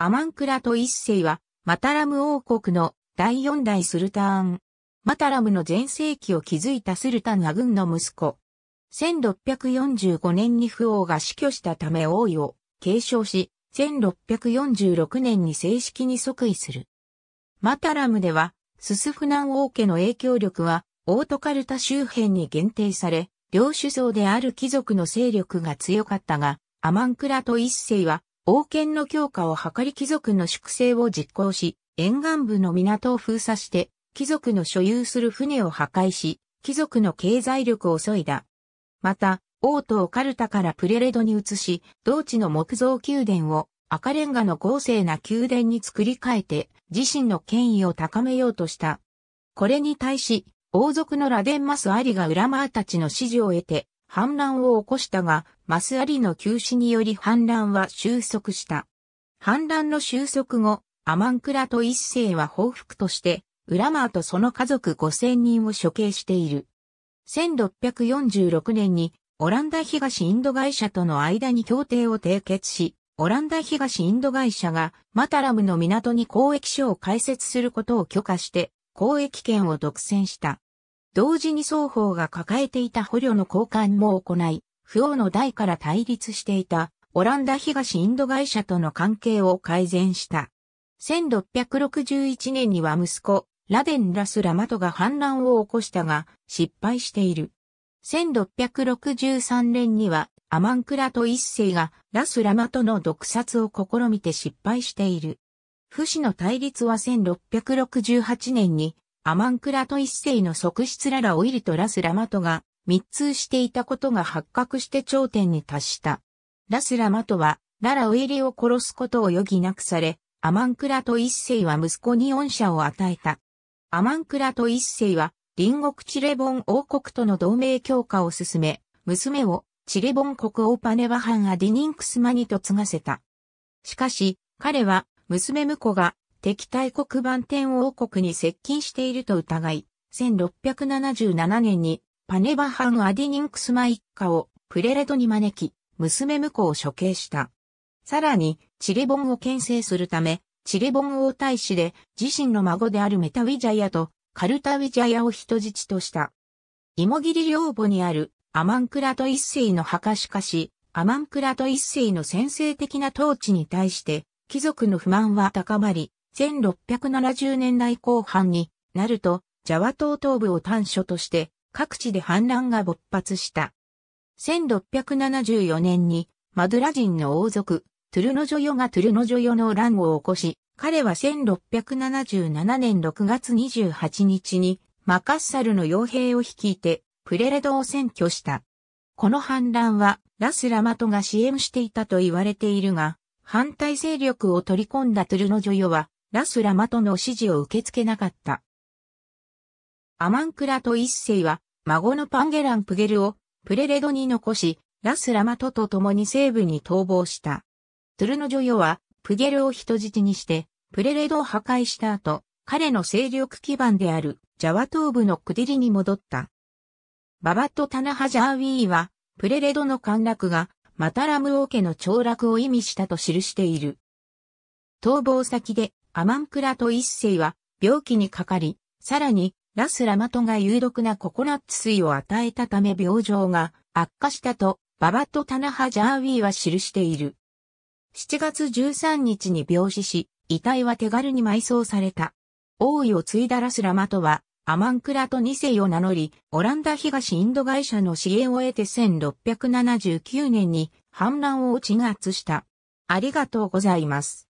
アマンクラト一世は、マタラム王国の第四代スルターン。マタラムの前世紀を築いたスルタンア軍の息子。1645年に父王が死去したため王位を継承し、1646年に正式に即位する。マタラムでは、ススフナン王家の影響力は、オートカルタ周辺に限定され、両首相である貴族の勢力が強かったが、アマンクラト一世は、王権の強化を図り貴族の粛清を実行し、沿岸部の港を封鎖して、貴族の所有する船を破壊し、貴族の経済力を削いだ。また、王都をカルタからプレレドに移し、同地の木造宮殿を赤レンガの豪勢な宮殿に作り変えて、自身の権威を高めようとした。これに対し、王族のラデンマスアリが裏回マーたちの支持を得て、反乱を起こしたが、マスアリの急死により反乱は収束した。反乱の収束後、アマンクラと一世は報復として、ウラマーとその家族5000人を処刑している。1646年に、オランダ東インド会社との間に協定を締結し、オランダ東インド会社がマタラムの港に交易所を開設することを許可して、交易権を独占した。同時に双方が抱えていた捕虜の交換も行い、不王の代から対立していたオランダ東インド会社との関係を改善した。1661年には息子、ラデン・ラス・ラマトが反乱を起こしたが、失敗している。1663年には、アマンクラと一世がラス・ラマトの毒殺を試みて失敗している。不死の対立は1668年にアマンクラト一世の側室ララオイルとラスラマトが密通していたことが発覚して頂点に達した。ラスラマトは、ララオイリを殺すことを余儀なくされ、アマンクラト一世は息子に恩赦を与えた。アマンクラト一世は、隣国チレボン王国との同盟強化を進め、娘をチレボン国王パネバハンアディニンクスマニと継がせた。しかし、彼は娘婿が敵対黒板天王国に接近していると疑い、1677年にパネバハン・アディニンクスマ一家をプレレトに招き、娘婿を処刑した。さらに、チレボンを牽制するため、チレボン王大使で自身の孫であるメタウィジャヤとカルタウィジャヤを人質とした。イモギリ領母にあるアマンクラト一世の墓しかし、アマンクラト一世の先制的な統治に対して、貴族の不満は高まり、1670年代後半になると、ジャワ島東部を端所として各地で反乱が勃発した。1674年にマドラ人の王族、トゥルノジョヨがトゥルノジョヨの乱を起こし、彼は1677年6月28日にマカッサルの傭兵を率いてプレレドを占拠した。この反乱はラスラマトが支援していたと言われているが、反対勢力を取り込んだトゥルノジョヨはラスラマとの指示を受け付けなかった。アマンクラと一世は、孫のパンゲラン・プゲルを、プレレドに残し、ラスラマトと共に西部に逃亡した。トゥルノジョヨは、プゲルを人質にして、プレレドを破壊した後、彼の勢力基盤である、ジャワ東部のクディリに戻った。ババット・タナハジャーウィーは、プレレドの陥落が、マタラム王家の凋落を意味したと記している。逃亡先で、アマンクラト一世は病気にかかり、さらにラスラマトが有毒なココナッツ水を与えたため病状が悪化したと、ババット・タナハジャーウィーは記している。7月13日に病死し、遺体は手軽に埋葬された。王位を継いだラスラマトは、アマンクラト二世を名乗り、オランダ東インド会社の支援を得て1679年に反乱を鎮圧した。ありがとうございます。